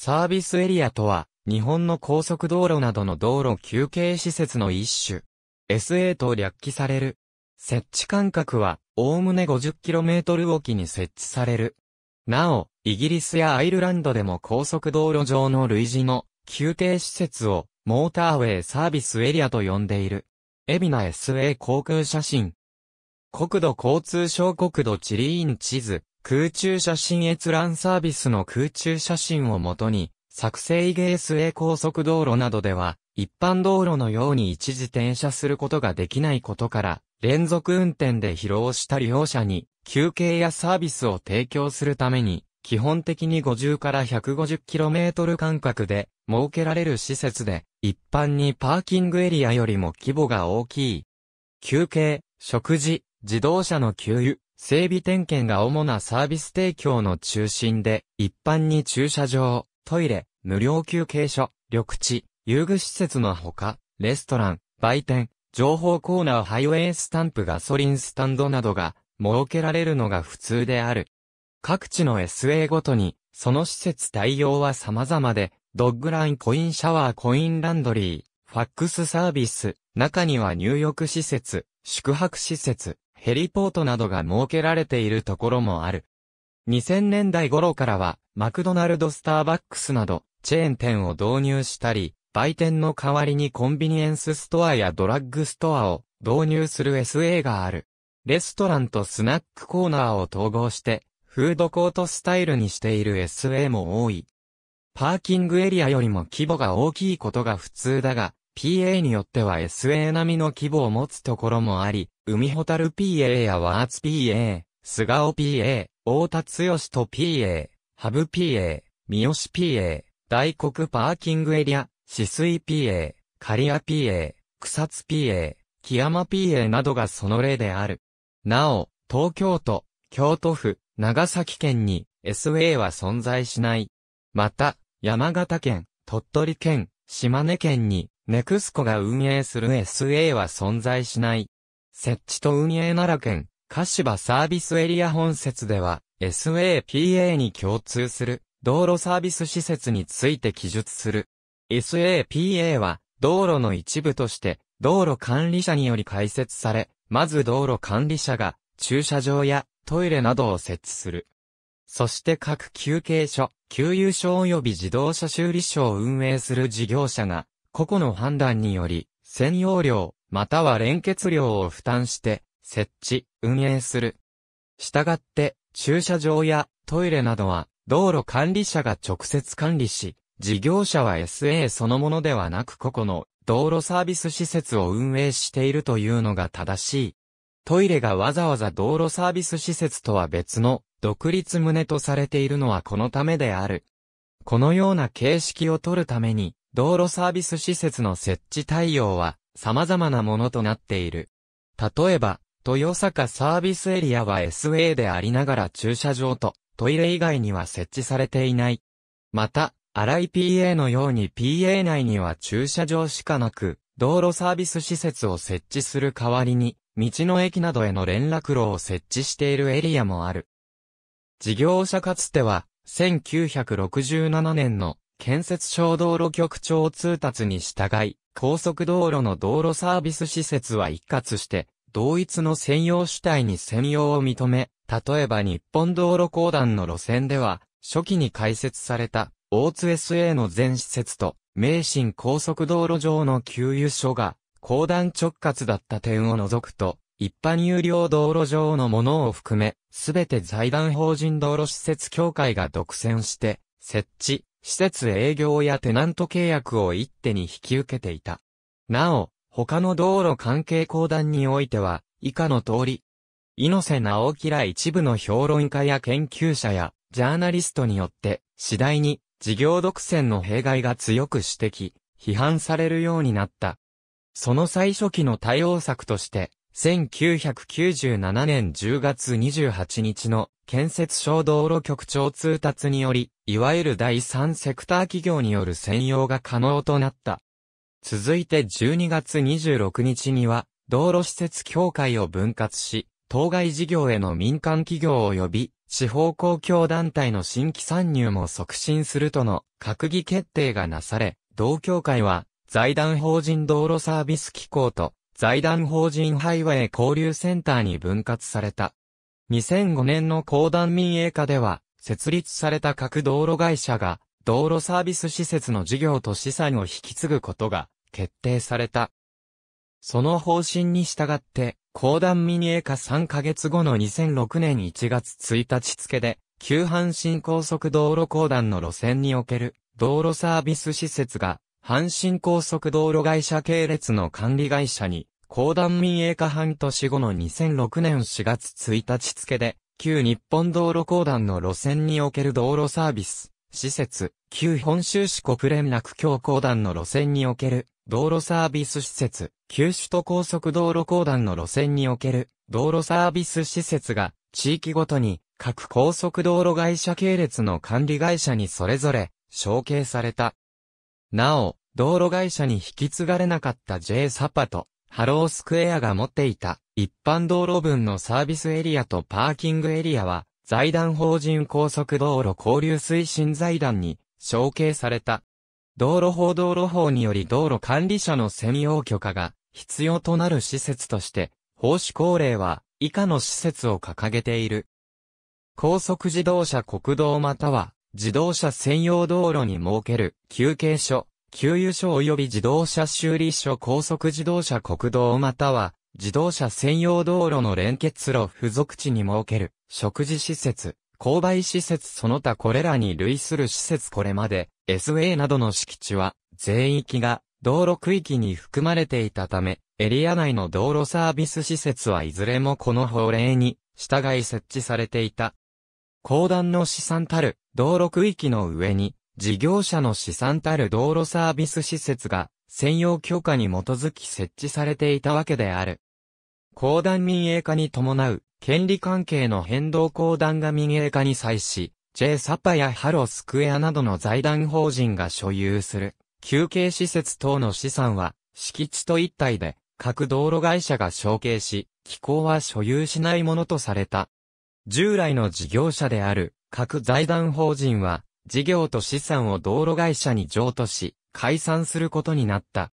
サービスエリアとは、日本の高速道路などの道路休憩施設の一種。SA と略記される。設置間隔は、おおむね 50km おきに設置される。なお、イギリスやアイルランドでも高速道路上の類似の休憩施設をモーターウェイサービスエリアと呼んでいる。エビナ SA 航空写真。国土交通省国土地理院地図。空中写真閲覧サービスの空中写真をもとに、作成イゲース A 高速道路などでは、一般道路のように一時転車することができないことから、連続運転で疲労した利用者に、休憩やサービスを提供するために、基本的に50から 150km 間隔で設けられる施設で、一般にパーキングエリアよりも規模が大きい。休憩、食事、自動車の給油、整備点検が主なサービス提供の中心で、一般に駐車場、トイレ、無料休憩所、緑地、遊具施設のほか、レストラン、売店、情報コーナーハイウェイスタンプガソリンスタンドなどが設けられるのが普通である。各地の SA ごとに、その施設対応は様々で、ドッグランコインシャワーコインランドリー、ファックスサービス、中には入浴施設、宿泊施設、ヘリポートなどが設けられているところもある。2000年代頃からは、マクドナルド・スターバックスなど、チェーン店を導入したり、売店の代わりにコンビニエンスストアやドラッグストアを導入する SA がある。レストランとスナックコーナーを統合して、フードコートスタイルにしている SA も多い。パーキングエリアよりも規模が大きいことが普通だが、PA によっては SA 並みの規模を持つところもあり、海ほたる PA やワーツ PA、菅尾 PA、大田剛と PA、ハブ PA、三好 PA、大黒パーキングエリア、止水 PA、刈谷 PA、草津 PA、木山 PA などがその例である。なお、東京都、京都府、長崎県に SA は存在しない。また、山形県、鳥取県、島根県にネクスコが運営する SA は存在しない。設置と運営奈良県、柏サービスエリア本設では、SAPA に共通する道路サービス施設について記述する。SAPA は道路の一部として道路管理者により開設され、まず道路管理者が駐車場やトイレなどを設置する。そして各休憩所、給油所及び自動車修理所を運営する事業者が個々の判断により、専用料、または連結料を負担して、設置、運営する。したがって、駐車場やトイレなどは、道路管理者が直接管理し、事業者は SA そのものではなく個々の道路サービス施設を運営しているというのが正しい。トイレがわざわざ道路サービス施設とは別の独立棟とされているのはこのためである。このような形式を取るために、道路サービス施設の設置対応は様々なものとなっている。例えば、豊坂サービスエリアは SA でありながら駐車場とトイレ以外には設置されていない。また、荒い PA のように PA 内には駐車場しかなく、道路サービス施設を設置する代わりに、道の駅などへの連絡路を設置しているエリアもある。事業者かつては、1967年の建設省道路局長通達に従い、高速道路の道路サービス施設は一括して、同一の専用主体に専用を認め、例えば日本道路公団の路線では、初期に開設された、大津 SA の全施設と、名神高速道路上の給油所が、公団直轄だった点を除くと、一般有料道路上のものを含め、すべて財団法人道路施設協会が独占して、設置、施設営業やテナント契約を一手に引き受けていた。なお、他の道路関係公団においては、以下の通り、猪瀬直樹ら一部の評論家や研究者や、ジャーナリストによって、次第に、事業独占の弊害が強く指摘、批判されるようになった。その最初期の対応策として、1997年10月28日の建設省道路局長通達により、いわゆる第3セクター企業による専用が可能となった。続いて12月26日には、道路施設協会を分割し、当該事業への民間企業及び、地方公共団体の新規参入も促進するとの閣議決定がなされ、同協会は、財団法人道路サービス機構と、財団法人ハイウェイ交流センターに分割された。2005年の公団民営化では、設立された各道路会社が、道路サービス施設の事業と資産を引き継ぐことが決定された。その方針に従って、公団民営化3ヶ月後の2006年1月1日付で、旧阪神高速道路公団の路線における道路サービス施設が阪神高速道路会社系列の管理会社に、公団民営化半年後の2006年4月1日付で、旧日本道路公団の路線における道路サービス、施設、旧本州市国連絡協公団の路線における、道路サービス施設、旧首都高速道路公団の路線における、道路サービス施設が、地域ごとに、各高速道路会社系列の管理会社にそれぞれ、承継された。なお、道路会社に引き継がれなかった J サパと、ハロースクエアが持っていた一般道路分のサービスエリアとパーキングエリアは、財団法人高速道路交流推進財団に承継された。道路法道路法により道路管理者の専用許可が必要となる施設として、法施高齢は以下の施設を掲げている。高速自動車国道または自動車専用道路に設ける休憩所、給油所及び自動車修理所高速自動車国道または自動車専用道路の連結路付属地に設ける食事施設、購買施設その他これらに類する施設これまで SA などの敷地は全域が道路区域に含まれていたためエリア内の道路サービス施設はいずれもこの法令に従い設置されていた。公団の資産たる道路区域の上に事業者の資産たる道路サービス施設が、専用許可に基づき設置されていたわけである。公団民営化に伴う、権利関係の変動公団が民営化に際し、J サパやハロスクエアなどの財団法人が所有する、休憩施設等の資産は、敷地と一体で、各道路会社が承継し、機構は所有しないものとされた。従来の事業者である、各財団法人は、事業と資産を道路会社に譲渡し、解散することになった。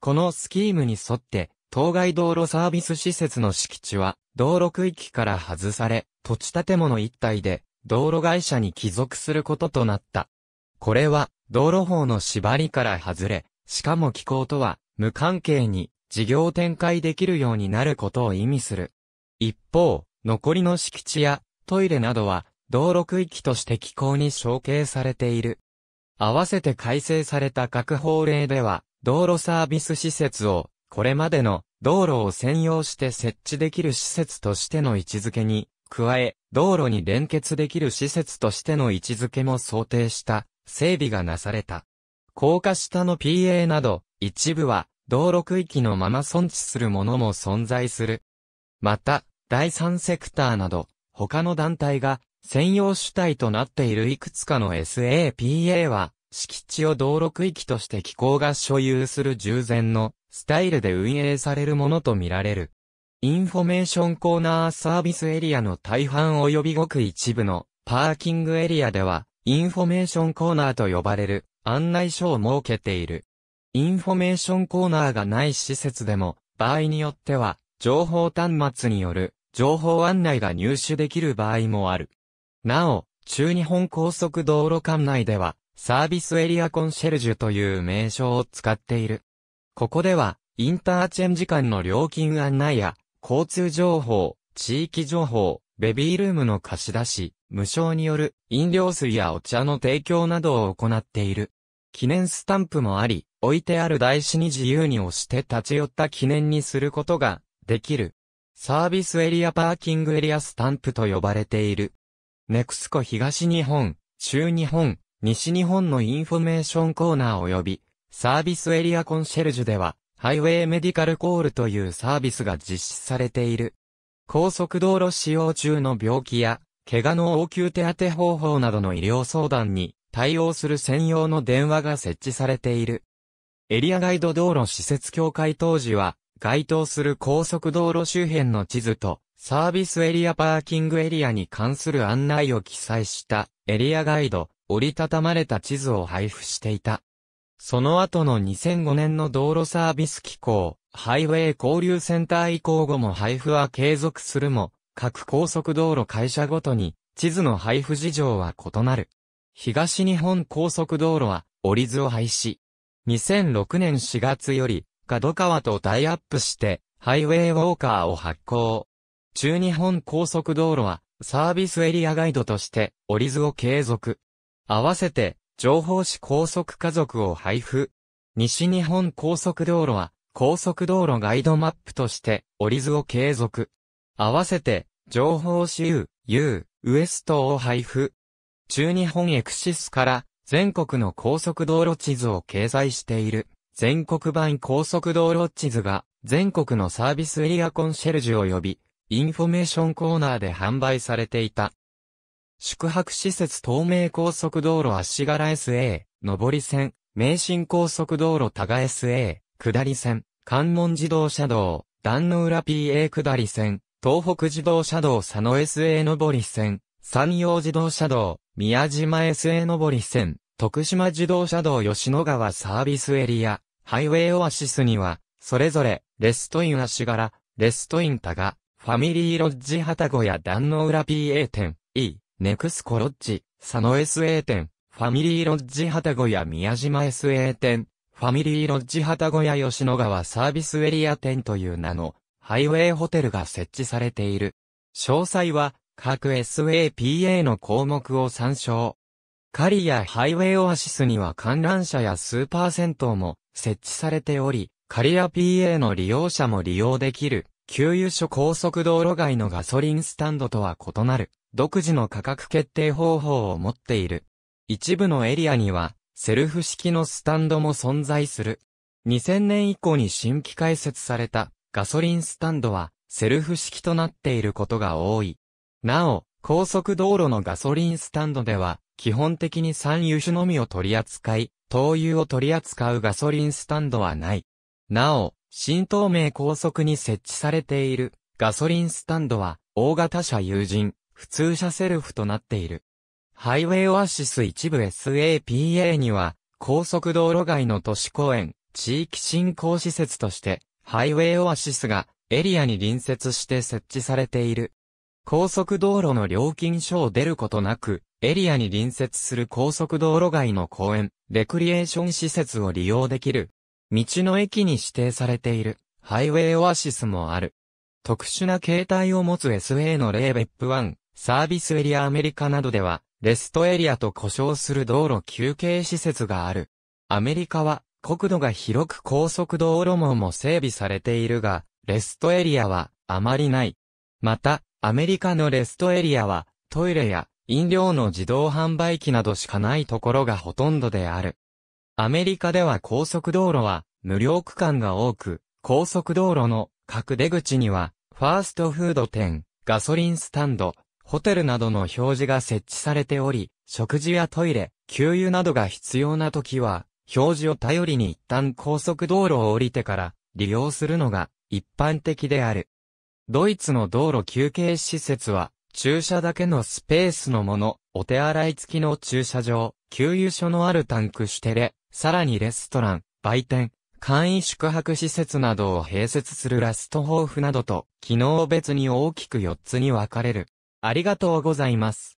このスキームに沿って、当該道路サービス施設の敷地は、道路区域から外され、土地建物一体で、道路会社に帰属することとなった。これは、道路法の縛りから外れ、しかも気候とは、無関係に、事業展開できるようになることを意味する。一方、残りの敷地や、トイレなどは、道路区域として機構に承継されている。合わせて改正された各法令では、道路サービス施設を、これまでの道路を専用して設置できる施設としての位置づけに、加え、道路に連結できる施設としての位置づけも想定した整備がなされた。高架下の PA など、一部は道路区域のまま存置するものも存在する。また、第三セクターなど、他の団体が専用主体となっているいくつかの SAPA は、敷地を道路区域として機構が所有する従前のスタイルで運営されるものとみられる。インフォメーションコーナーサービスエリアの大半及びごく一部のパーキングエリアでは、インフォメーションコーナーと呼ばれる案内所を設けている。インフォメーションコーナーがない施設でも、場合によっては、情報端末による情報案内が入手できる場合もある。なお、中日本高速道路管内では、サービスエリアコンシェルジュという名称を使っている。ここでは、インターチェンジ間の料金案内や、交通情報、地域情報、ベビールームの貸し出し、無償による飲料水やお茶の提供などを行っている。記念スタンプもあり、置いてある台紙に自由に押して立ち寄った記念にすることができる。サービスエリアパーキングエリアスタンプと呼ばれている。ネクスコ東日本、中日本、西日本のインフォメーションコーナー及び、サービスエリアコンシェルジュでは、ハイウェイメディカルコールというサービスが実施されている。高速道路使用中の病気や、怪我の応急手当方法などの医療相談に対応する専用の電話が設置されている。エリアガイド道路施設協会当時は、該当する高速道路周辺の地図とサービスエリアパーキングエリアに関する案内を記載したエリアガイド、折りたたまれた地図を配布していた。その後の2005年の道路サービス機構、ハイウェイ交流センター移行後も配布は継続するも、各高速道路会社ごとに地図の配布事情は異なる。東日本高速道路は折り図を廃止。2006年4月より、角川とタイアップして、ハイウェイウォーカーを発行。中日本高速道路は、サービスエリアガイドとして、折り図を継続。合わせて、情報誌高速家族を配布。西日本高速道路は、高速道路ガイドマップとして、折り図を継続。合わせて、情報誌 U、U、ウエストを配布。中日本エクシスから、全国の高速道路地図を掲載している、全国版高速道路地図が、全国のサービスエリアコンシェルジュを呼び、インフォメーションコーナーで販売されていた。宿泊施設東名高速道路足柄 SA、上り線、名神高速道路多賀 SA、下り線、関門自動車道、壇の浦 PA 下り線、東北自動車道佐野 SA 上り線、山陽自動車道、宮島 SA 上り線、徳島自動車道吉野川サービスエリア、ハイウェイオアシスには、それぞれ、レストイン足柄、レストイン多賀、ファミリーロッジ旗子や壇の浦 PA 店、E、ネクスコロッジ、佐野 SA 店、ファミリーロッジ旗子や宮島 SA 店、ファミリーロッジ旗子や吉野川サービスエリア店という名の、ハイウェイホテルが設置されている。詳細は、各 SAPA の項目を参照。カリアハイウェイオアシスには観覧車やスーパー銭湯も設置されており、カリア PA の利用者も利用できる。給油所高速道路外のガソリンスタンドとは異なる、独自の価格決定方法を持っている。一部のエリアには、セルフ式のスタンドも存在する。2000年以降に新規開設されたガソリンスタンドはセルフ式となっていることが多い。なお、高速道路のガソリンスタンドでは基本的に産油種のみを取り扱い、灯油を取り扱うガソリンスタンドはない。なお、新東名高速に設置されているガソリンスタンドは大型車有人、普通車セルフとなっている。ハイウェイオアシス一部 SAPA には高速道路外の都市公園、地域振興施設としてハイウェイオアシスがエリアに隣接して設置されている。高速道路の料金所を出ることなく、エリアに隣接する高速道路外の公園、レクリエーション施設を利用できる道の駅に指定されている、ハイウェイオアシスもある。特殊な形態を持つ SA の例別府1、サービスエリアアメリカなどでは、レストエリアと呼称する道路休憩施設がある。アメリカは、国土が広く高速道路網も整備されているが、レストエリアは、あまりない。また、アメリカのレストエリアは、トイレや、飲料の自動販売機などしかないところがほとんどである。アメリカでは高速道路は無料区間が多く、高速道路の各出口には、ファーストフード店、ガソリンスタンド、ホテルなどの表示が設置されており、食事やトイレ、給油などが必要な時は、表示を頼りに一旦高速道路を降りてから利用するのが一般的である。ドイツの道路休憩施設は、駐車だけのスペースのもの、お手洗い付きの駐車場、給油所のあるタンクシュテレ、さらにレストラン、売店、簡易宿泊施設などを併設するラストホーフなどと、機能別に大きく4つに分かれる。ありがとうございます。